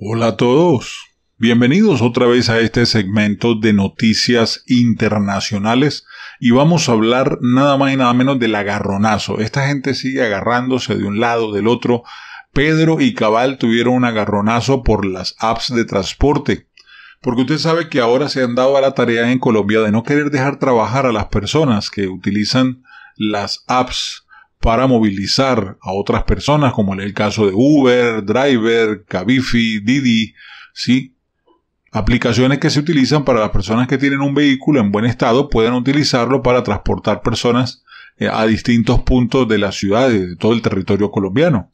Hola a todos, bienvenidos otra vez a este segmento de noticias internacionales y vamos a hablar nada más y nada menos del agarronazo. Esta gente sigue agarrándose de un lado, del otro. Pedro y Cabal tuvieron un agarronazo por las apps de transporte. Porque usted sabe que ahora se han dado a la tarea en Colombia de no querer dejar trabajar a las personas que utilizan las apps para movilizar a otras personas, como en el caso de Uber, Driver, Cabify, Didi, ¿sí? Aplicaciones que se utilizan para las personas que tienen un vehículo en buen estado puedan utilizarlo para transportar personas eh, a distintos puntos de la ciudad, de todo el territorio colombiano.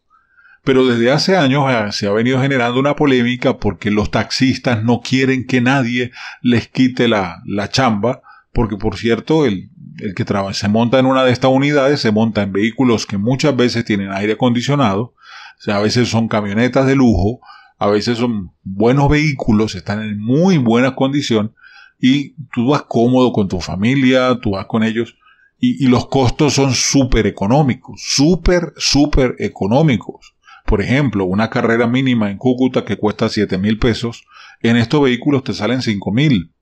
Pero desde hace años eh, se ha venido generando una polémica porque los taxistas no quieren que nadie les quite la, la chamba, porque por cierto, el, el que se monta en una de estas unidades se monta en vehículos que muchas veces tienen aire acondicionado, sea, a veces son camionetas de lujo, a veces son buenos vehículos, están en muy buena condición y tú vas cómodo con tu familia, tú vas con ellos y, y los costos son súper económicos, súper, súper económicos. Por ejemplo, una carrera mínima en Cúcuta que cuesta 7 mil pesos, en estos vehículos te salen 5 mil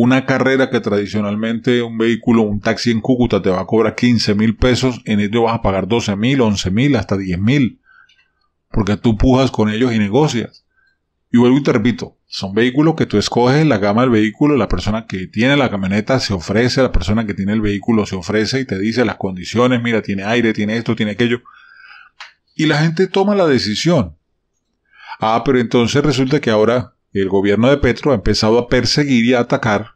una carrera que tradicionalmente un vehículo, un taxi en Cúcuta te va a cobrar 15 mil pesos, en ello vas a pagar 12 mil, 11 mil, hasta 10 mil. Porque tú pujas con ellos y negocias. Y vuelvo y te repito, son vehículos que tú escoges, la gama del vehículo, la persona que tiene la camioneta se ofrece, la persona que tiene el vehículo se ofrece y te dice las condiciones, mira, tiene aire, tiene esto, tiene aquello. Y la gente toma la decisión. Ah, pero entonces resulta que ahora el gobierno de Petro ha empezado a perseguir y a atacar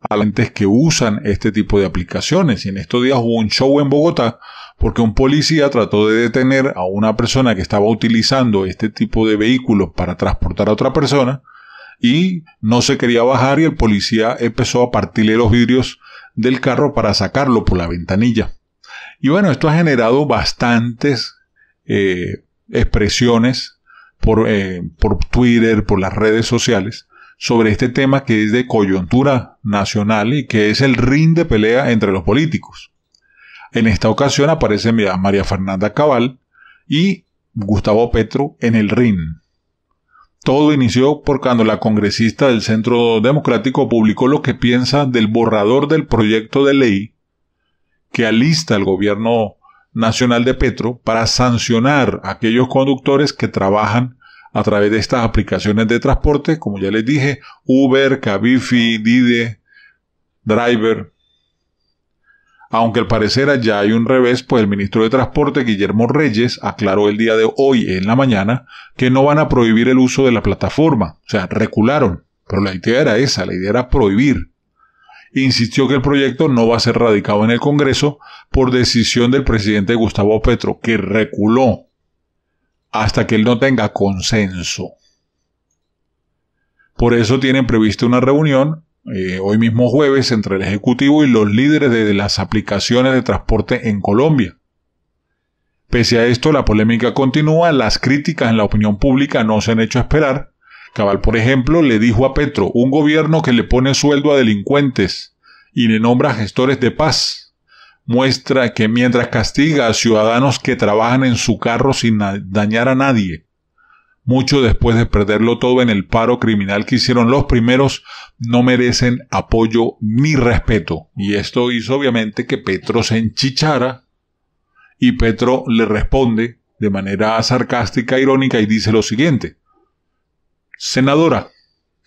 a las que usan este tipo de aplicaciones. Y en estos días hubo un show en Bogotá porque un policía trató de detener a una persona que estaba utilizando este tipo de vehículos para transportar a otra persona y no se quería bajar y el policía empezó a partirle los vidrios del carro para sacarlo por la ventanilla. Y bueno, esto ha generado bastantes eh, expresiones por, eh, por Twitter, por las redes sociales, sobre este tema que es de coyuntura nacional y que es el ring de pelea entre los políticos. En esta ocasión aparece María Fernanda Cabal y Gustavo Petro en el ring. Todo inició por cuando la congresista del Centro Democrático publicó lo que piensa del borrador del proyecto de ley que alista el gobierno Nacional de Petro para sancionar a aquellos conductores que trabajan a través de estas aplicaciones de transporte, como ya les dije, Uber, Cabify, Dide, Driver. Aunque al parecer allá hay un revés, pues el ministro de Transporte, Guillermo Reyes, aclaró el día de hoy en la mañana que no van a prohibir el uso de la plataforma. O sea, recularon. Pero la idea era esa, la idea era prohibir insistió que el proyecto no va a ser radicado en el Congreso por decisión del presidente Gustavo Petro, que reculó hasta que él no tenga consenso. Por eso tienen prevista una reunión eh, hoy mismo jueves entre el Ejecutivo y los líderes de las aplicaciones de transporte en Colombia. Pese a esto, la polémica continúa, las críticas en la opinión pública no se han hecho esperar Cabal, por ejemplo, le dijo a Petro, un gobierno que le pone sueldo a delincuentes y le nombra gestores de paz, muestra que mientras castiga a ciudadanos que trabajan en su carro sin dañar a nadie, mucho después de perderlo todo en el paro criminal que hicieron los primeros, no merecen apoyo ni respeto. Y esto hizo obviamente que Petro se enchichara y Petro le responde de manera sarcástica, irónica y dice lo siguiente. Senadora,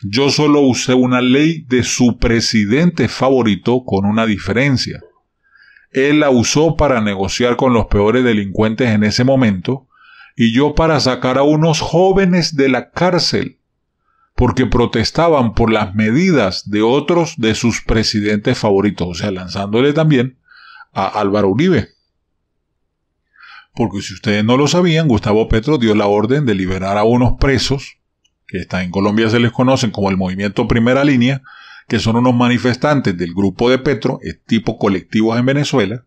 yo solo usé una ley de su presidente favorito con una diferencia. Él la usó para negociar con los peores delincuentes en ese momento y yo para sacar a unos jóvenes de la cárcel porque protestaban por las medidas de otros de sus presidentes favoritos, o sea, lanzándole también a Álvaro Uribe. Porque si ustedes no lo sabían, Gustavo Petro dio la orden de liberar a unos presos que está en Colombia se les conocen como el movimiento Primera Línea, que son unos manifestantes del grupo de Petro, tipo colectivos en Venezuela,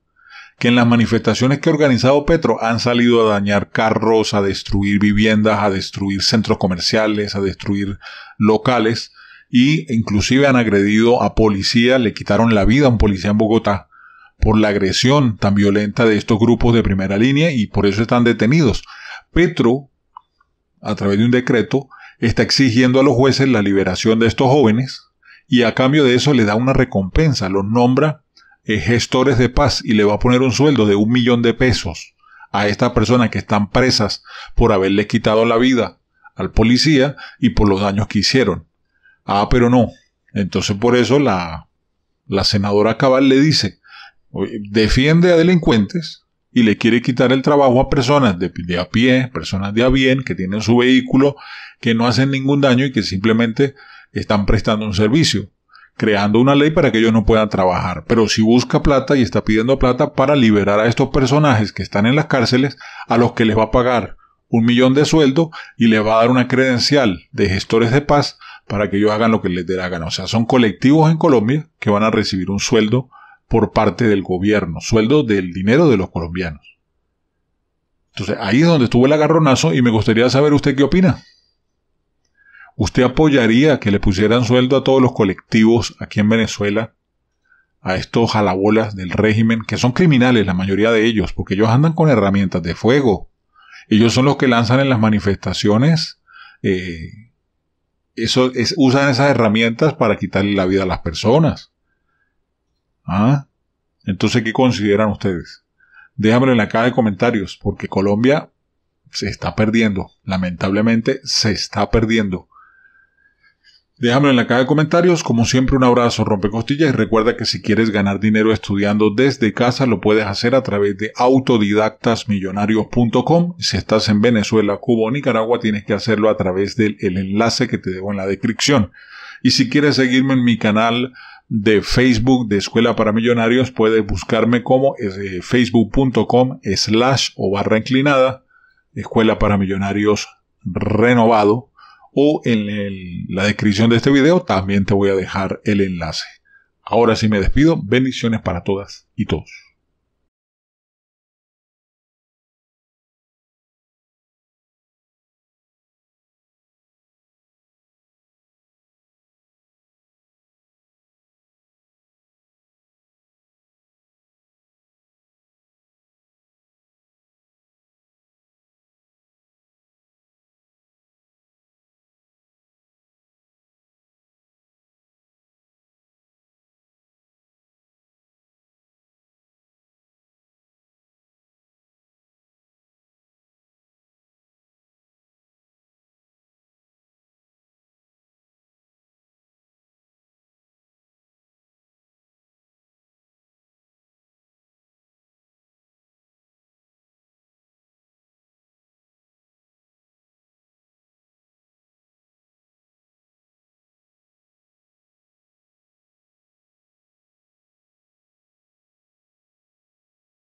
que en las manifestaciones que ha organizado Petro han salido a dañar carros, a destruir viviendas, a destruir centros comerciales, a destruir locales y e inclusive han agredido a policías, le quitaron la vida a un policía en Bogotá por la agresión tan violenta de estos grupos de primera línea y por eso están detenidos. Petro, a través de un decreto, está exigiendo a los jueces la liberación de estos jóvenes y a cambio de eso le da una recompensa, los nombra eh, gestores de paz y le va a poner un sueldo de un millón de pesos a estas personas que están presas por haberle quitado la vida al policía y por los daños que hicieron. Ah, pero no. Entonces por eso la, la senadora Cabal le dice, defiende a delincuentes, y le quiere quitar el trabajo a personas de, a pie, personas de a bien, que tienen su vehículo, que no hacen ningún daño y que simplemente están prestando un servicio, creando una ley para que ellos no puedan trabajar. Pero si busca plata y está pidiendo plata para liberar a estos personajes que están en las cárceles, a los que les va a pagar un millón de sueldo y les va a dar una credencial de gestores de paz para que ellos hagan lo que les dé O sea, son colectivos en Colombia que van a recibir un sueldo por parte del gobierno, sueldo del dinero de los colombianos. Entonces ahí es donde estuvo el agarronazo y me gustaría saber usted qué opina. ¿Usted apoyaría que le pusieran sueldo a todos los colectivos aquí en Venezuela, a estos jalabolas del régimen, que son criminales la mayoría de ellos, porque ellos andan con herramientas de fuego? Ellos son los que lanzan en las manifestaciones, eh, eso es, usan esas herramientas para quitarle la vida a las personas. Ah, entonces, ¿qué consideran ustedes? Déjamelo en la caja de comentarios, porque Colombia se está perdiendo. Lamentablemente, se está perdiendo. Déjamelo en la caja de comentarios. Como siempre, un abrazo, rompe costillas. Y recuerda que si quieres ganar dinero estudiando desde casa, lo puedes hacer a través de autodidactasmillonarios.com. Si estás en Venezuela, Cuba o Nicaragua, tienes que hacerlo a través del enlace que te debo en la descripción. Y si quieres seguirme en mi canal, de Facebook de Escuela para Millonarios, puedes buscarme como eh, facebook.com slash o barra inclinada, Escuela para Millonarios renovado, o en la descripción de este video también te voy a dejar el enlace. Ahora sí me despido, bendiciones para todas y todos.